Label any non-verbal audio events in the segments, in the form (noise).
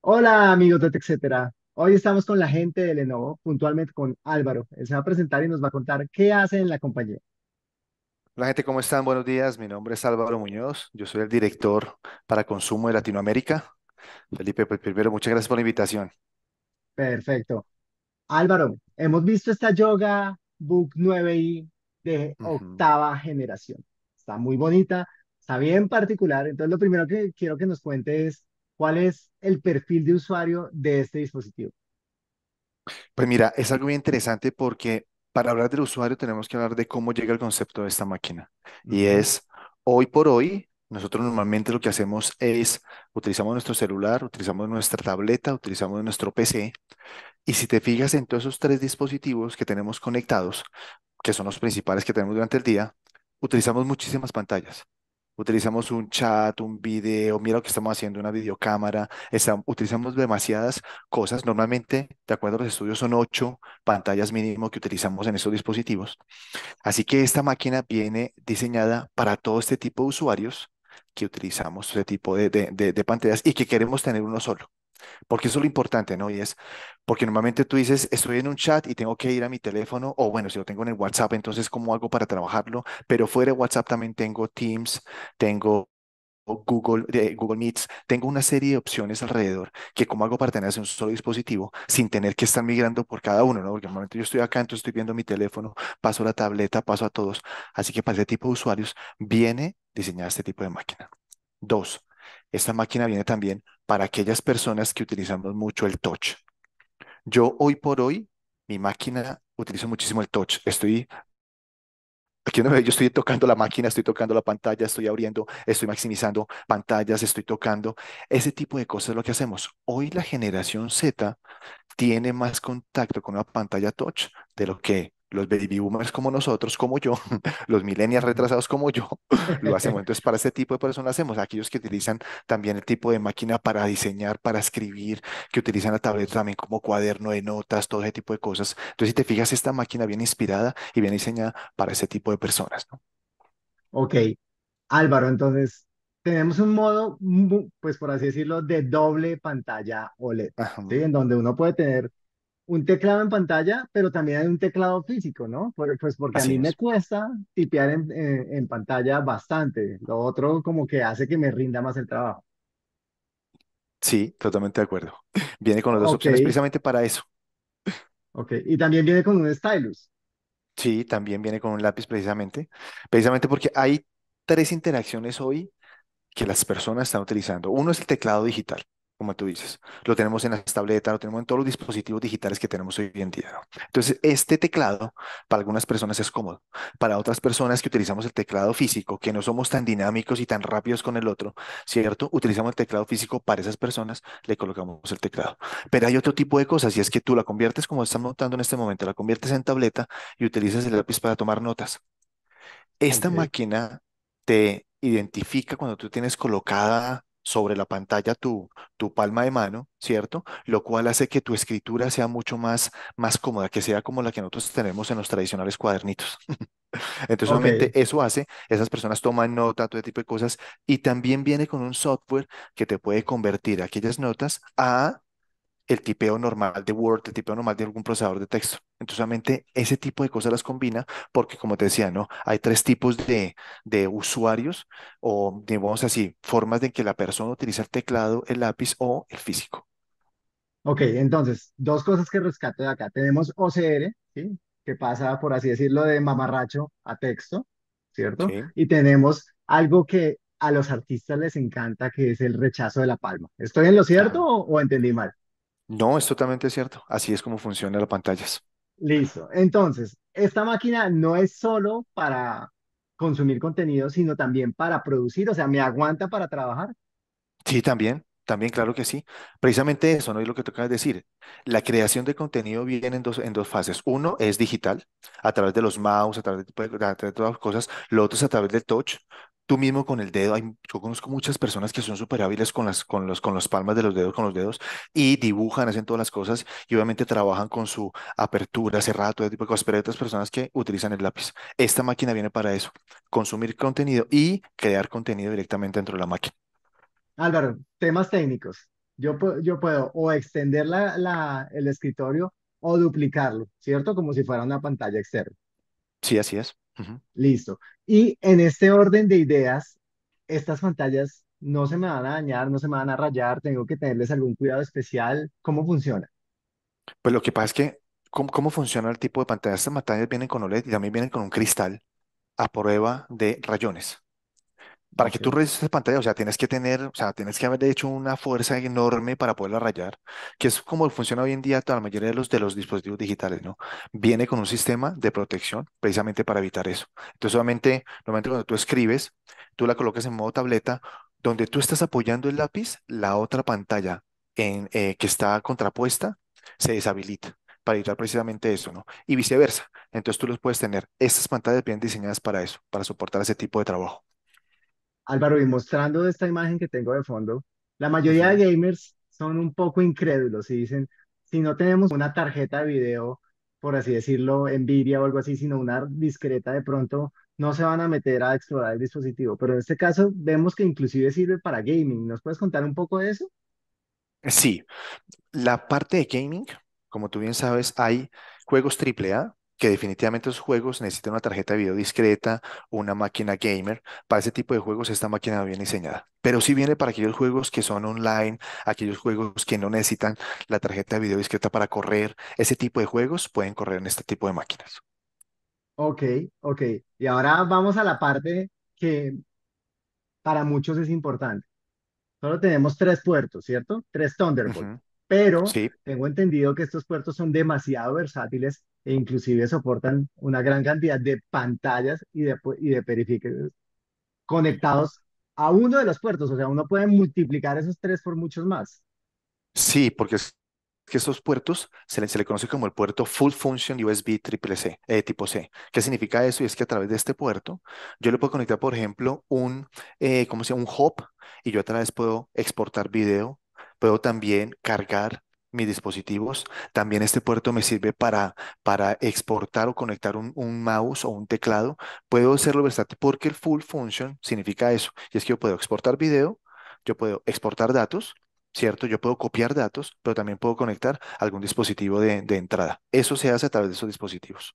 Hola amigos de Etcétera. Hoy estamos con la gente de Lenovo, puntualmente con Álvaro. Él se va a presentar y nos va a contar qué hace en la compañía. Hola gente, ¿cómo están? Buenos días. Mi nombre es Álvaro Muñoz. Yo soy el director para consumo de Latinoamérica. Felipe, pues primero, muchas gracias por la invitación. Perfecto. Álvaro, hemos visto esta Yoga Book 9i de octava generación. Está muy bonita, está bien particular. Entonces, lo primero que quiero que nos cuentes ¿Cuál es el perfil de usuario de este dispositivo? Pues mira, es algo muy interesante porque para hablar del usuario tenemos que hablar de cómo llega el concepto de esta máquina. Y es, hoy por hoy, nosotros normalmente lo que hacemos es, utilizamos nuestro celular, utilizamos nuestra tableta, utilizamos nuestro PC. Y si te fijas en todos esos tres dispositivos que tenemos conectados, que son los principales que tenemos durante el día, utilizamos muchísimas pantallas utilizamos un chat, un video, mira lo que estamos haciendo, una videocámara, utilizamos demasiadas cosas. Normalmente, de acuerdo a los estudios, son ocho pantallas mínimo que utilizamos en estos dispositivos. Así que esta máquina viene diseñada para todo este tipo de usuarios que utilizamos este tipo de pantallas y que queremos tener uno solo. Porque eso es lo importante, ¿no? Y es, porque normalmente tú dices, estoy en un chat y tengo que ir a mi teléfono, o bueno, si lo tengo en el WhatsApp, entonces ¿cómo hago para trabajarlo? Pero fuera de WhatsApp también tengo Teams, tengo Google, eh, Google Meets, tengo una serie de opciones alrededor que cómo hago para tener un solo dispositivo sin tener que estar migrando por cada uno, ¿no? Porque normalmente yo estoy acá, entonces estoy viendo mi teléfono, paso la tableta, paso a todos. Así que para ese tipo de usuarios viene diseñar este tipo de máquina. Dos, esta máquina viene también para aquellas personas que utilizamos mucho el touch. Yo hoy por hoy, mi máquina, utilizo muchísimo el touch. Estoy Aquí yo estoy tocando la máquina, estoy tocando la pantalla, estoy abriendo, estoy maximizando pantallas, estoy tocando. Ese tipo de cosas es lo que hacemos. Hoy la generación Z tiene más contacto con una pantalla touch de lo que los baby boomers como nosotros, como yo, (laughs) los millennials retrasados como yo, (laughs) lo hacemos. Entonces, para ese tipo de personas hacemos, aquellos que utilizan también el tipo de máquina para diseñar, para escribir, que utilizan la tableta también como cuaderno de notas, todo ese tipo de cosas. Entonces, si te fijas, esta máquina bien inspirada y bien diseñada para ese tipo de personas, ¿no? Ok. Álvaro, entonces, tenemos un modo, pues por así decirlo, de doble pantalla OLED, En donde uno puede tener un teclado en pantalla, pero también hay un teclado físico, ¿no? Pues porque a mí me cuesta tipear eh, en, pantalla bastante. Lo otro como que hace que me rinda más el trabajo. Sí, totalmente de acuerdo. (laughs) Viene con las dos opciones precisamente para eso. ok. Y también viene con un stylus. Sí, también viene con un lápiz precisamente. Precisamente porque hay tres interacciones hoy que las personas están utilizando. Uno es el teclado digital como tú dices. Lo tenemos en las tabletas, lo tenemos en todos los dispositivos digitales que tenemos hoy en día. Entonces, este teclado para algunas personas es cómodo. Para otras personas que utilizamos el teclado físico, que no somos tan dinámicos y tan rápidos con el otro, ¿cierto? Utilizamos el teclado físico para esas personas, le colocamos el teclado. Pero hay otro tipo de cosas y es que tú la conviertes como estamos notando en este momento, la conviertes en tableta y utilizas el lápiz para tomar notas. Esta máquina te identifica cuando tú tienes colocada sobre la pantalla tu, tu palma de mano, ¿cierto? Lo cual hace que tu escritura sea mucho más, más cómoda, que sea como la que nosotros tenemos en los tradicionales cuadernitos. (laughs) Entonces, obviamente, eso hace, esas personas toman nota, todo tipo de cosas, y también viene con un software que te puede convertir aquellas notas a el tipeo normal de Word, el tipeo normal de algún procesador de texto. Entonces, solamente ese tipo de cosas las combina porque, como te decía, ¿no? Hay tres tipos de, de usuarios o, digamos así, formas de que la persona utiliza el teclado, el lápiz o el físico. Ok, entonces, dos cosas que rescato de acá. Tenemos OCR, ¿sí? que pasa, por así decirlo, de mamarracho a texto, ¿cierto? Y tenemos algo que a los artistas les encanta, que es el rechazo de la palma. ¿Estoy en lo cierto o entendí mal? No, es totalmente cierto. Así es como funcionan las pantallas. Listo. Entonces, esta máquina no es solo para consumir contenido, sino también para producir, o sea, me aguanta para trabajar. Sí, también, también, claro que sí. Precisamente eso, ¿no? es lo que toca es decir, la creación de contenido viene en dos, en dos fases. Uno es digital, a través de los mouse, a través de, pues, a través de todas las cosas. Lo otro es a través del touch, tú mismo con el dedo, hay, yo conozco muchas personas que son súper hábiles con las, con, los, con palmas de los dedos, con los dedos, y dibujan, hacen todas las cosas, y obviamente trabajan con su apertura, cerrada, todo tipo de cosas, pero hay otras personas que utilizan el lápiz. Esta máquina viene para eso, consumir contenido y crear contenido directamente dentro de la máquina. Álvaro, temas técnicos. Yo, yo puedo o extender la, el escritorio o duplicarlo, ¿cierto? Como si fuera una pantalla externa. Sí, así es. Listo. Y en este orden de ideas, estas pantallas no se me van a dañar, no se me van a rayar, tengo que tenerles algún cuidado especial. ¿Cómo funciona? Pues lo que pasa es que, ¿cómo, cómo funciona el tipo de pantalla? Estas pantallas vienen con OLED y también vienen con un cristal a prueba de rayones. Para que tú rayes esa pantalla, o sea, tienes que tener, o sea, tienes que haber hecho una fuerza enorme para poderla rayar, que es como funciona hoy en día toda la mayoría de los, de los dispositivos digitales, ¿no? Viene con un sistema de protección precisamente para evitar eso. Entonces, solamente, normalmente cuando tú escribes, tú la colocas en modo tableta, donde tú estás apoyando el lápiz, la otra pantalla en, eh, que está contrapuesta se deshabilita para evitar precisamente eso, ¿no? Y viceversa. Entonces, tú los puedes tener, estas pantallas bien diseñadas para eso, para soportar ese tipo de trabajo. Álvaro, y mostrando esta imagen que tengo de fondo, la mayoría de gamers son un poco incrédulos y dicen, si no tenemos una tarjeta de video, por así decirlo, Nvidia o algo así, sino una discreta de pronto, no se van a meter a explorar el dispositivo. Pero en este caso vemos que inclusive sirve para gaming. ¿Nos puedes contar un poco de eso? Sí, la parte de gaming, como tú bien sabes, hay juegos AAA que definitivamente los juegos necesitan una tarjeta de video discreta, una máquina gamer. Para ese tipo de juegos esta máquina no viene diseñada. Pero si viene para aquellos juegos que son online, aquellos juegos que no necesitan la tarjeta de video discreta para correr. Ese tipo de juegos pueden correr en este tipo de máquinas. Ok, ok. Y ahora vamos a la parte que para muchos es importante. Solo tenemos tres puertos, ¿cierto? Tres Thunderbolt pero tengo entendido que estos puertos son demasiado versátiles e inclusive soportan una gran cantidad de pantallas y de, y periféricos conectados a uno de los puertos, o sea, uno puede multiplicar esos tres por muchos más. Sí, porque que estos puertos se le, conoce como el puerto Full Function USB triple C, eh, tipo C. ¿Qué significa eso? Y es que a través de este puerto yo le puedo conectar, por ejemplo, un, eh, un hub y yo a través puedo exportar video, puedo también cargar mis dispositivos. También este puerto me sirve para, para exportar o conectar un, mouse o un teclado. Puedo hacerlo bastante porque el full function significa eso. Y es que yo puedo exportar video, yo puedo exportar datos, ¿cierto? Yo puedo copiar datos, pero también puedo conectar algún dispositivo de, de entrada. Eso se hace a través de esos dispositivos.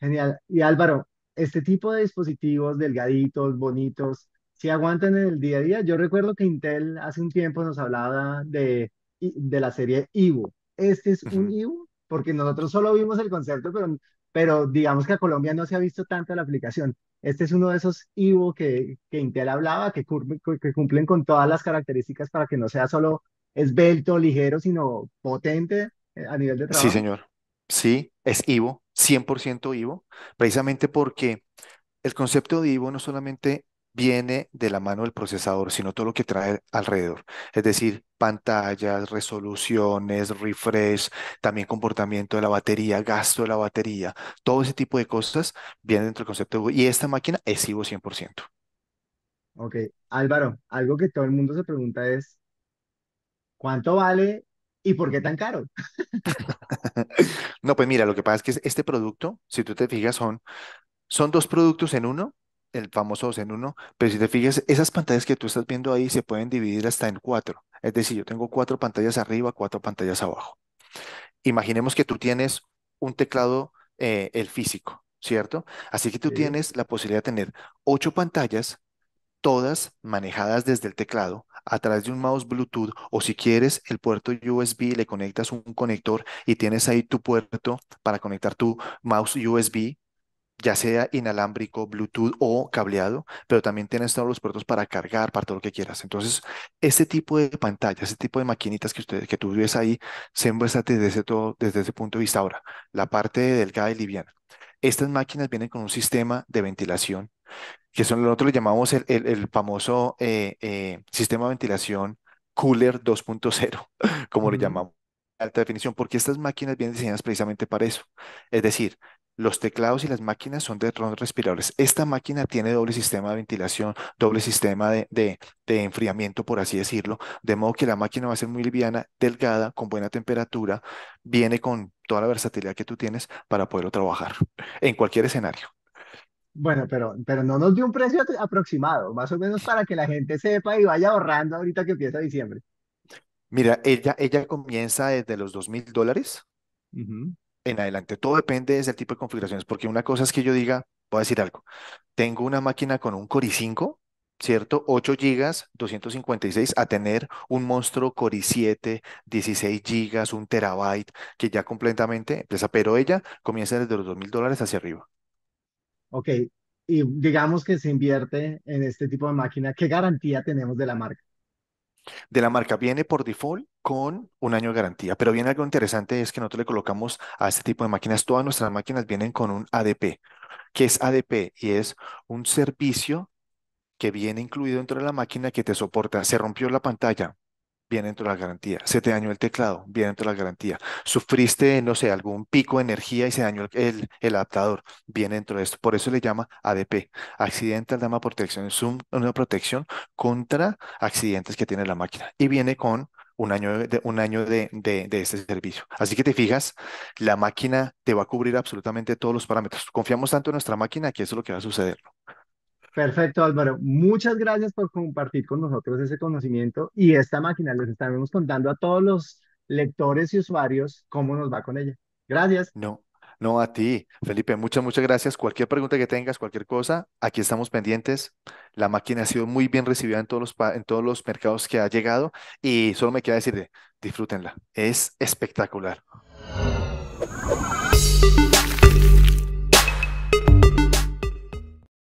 Genial. Y Álvaro, este tipo de dispositivos delgaditos, bonitos, si aguantan en el día a día. Yo recuerdo que Intel hace un tiempo nos hablaba de, de la serie Ivo. Este es un Ivo, porque nosotros solo vimos el concepto, pero, pero digamos que a Colombia no se ha visto tanto la aplicación. Este es uno de esos Ivo que, que Intel hablaba, que, que cumplen con todas las características para que no sea solo esbelto, ligero, sino potente eh, a nivel de trabajo. Sí, señor. Sí, es Ivo, 100% Ivo, precisamente porque el concepto de Ivo no solamente viene de la mano del procesador, sino todo lo que trae alrededor. Es decir, pantallas, resoluciones, refresh, también comportamiento de la batería, gasto de la batería, todo ese tipo de cosas viene dentro del concepto de Y esta máquina es 100%. Ok, Álvaro, algo que todo el mundo se pregunta es, ¿cuánto vale y por qué tan caro? (laughs) no, pues mira, lo que pasa es que este producto, si tú te fijas, son, son dos productos en uno el famoso 2 en 1, pero si te fijas, esas pantallas que tú estás viendo ahí se pueden dividir hasta en cuatro. Es decir, yo tengo cuatro pantallas arriba, cuatro pantallas abajo. Imaginemos que tú tienes un teclado, eh, el físico, ¿cierto? Así que tú tienes la posibilidad de tener ocho pantallas, todas manejadas desde el teclado, a través de un mouse Bluetooth o si quieres el puerto USB, le conectas un conector y tienes ahí tu puerto para conectar tu mouse USB ya sea inalámbrico, Bluetooth o cableado, pero también tienes todos los puertos para cargar, para todo lo que quieras. Entonces, este tipo de pantalla, este tipo de maquinitas que, ustedes, que tú ves ahí, se desde todo, desde ese punto de vista. Ahora, la parte delgada y liviana. Estas máquinas vienen con un sistema de ventilación, que son nosotros le llamamos el, famoso eh, eh, sistema de ventilación cooler 2.0, (laughs) como le lo llamamos alta definición, porque estas máquinas vienen diseñadas precisamente para eso. Es decir, los teclados y las máquinas son de tronos respiradores. Esta máquina tiene doble sistema de ventilación, doble sistema de, enfriamiento, por así decirlo, de modo que la máquina va a ser muy liviana, delgada, con buena temperatura, viene con toda la versatilidad que tú tienes para poderlo trabajar en cualquier escenario. Bueno, pero, pero no nos dio un precio aproximado, más o menos para que la gente sepa y vaya ahorrando ahorita que empieza diciembre. Mira, ella, ella comienza desde los dos mil dólares en adelante. Todo depende del tipo de configuraciones, porque una cosa es que yo diga, voy a decir algo, tengo una máquina con un Core i5, ¿cierto? 8 GB, 256, a tener un monstruo Core i7, 16 GB, un terabyte, que ya completamente empieza, pero ella comienza desde los 2,000 mil dólares hacia arriba. Ok, y digamos que se invierte en este tipo de máquina, ¿qué garantía tenemos de la marca? de la marca. Viene por default con un año de garantía, pero viene algo interesante es que nosotros le colocamos a este tipo de máquinas, todas nuestras máquinas vienen con un ADP. que es ADP? Y es un servicio que viene incluido dentro de la máquina que te soporta. Se rompió la pantalla, viene dentro de la garantía. Se te dañó el teclado, viene dentro de la garantía. Sufriste, no sé, algún pico de energía y se dañó el, el adaptador, viene dentro de esto. Por eso le llama ADP, Accidental Dama Protection. Es una protección contra accidentes que tiene la máquina. Y viene con un año, de, un año de, de, de, este servicio. Así que te fijas, la máquina te va a cubrir absolutamente todos los parámetros. Confiamos tanto en nuestra máquina que eso es lo que va a suceder. Perfecto, Álvaro. Muchas gracias por compartir con nosotros ese conocimiento y esta máquina. Les estaremos contando a todos los lectores y usuarios cómo nos va con ella. Gracias. No, no a ti, Felipe. Muchas, muchas gracias. Cualquier pregunta que tengas, cualquier cosa, aquí estamos pendientes. La máquina ha sido muy bien recibida en todos los, en todos los mercados que ha llegado y solo me queda decirle, disfrútenla. Es espectacular.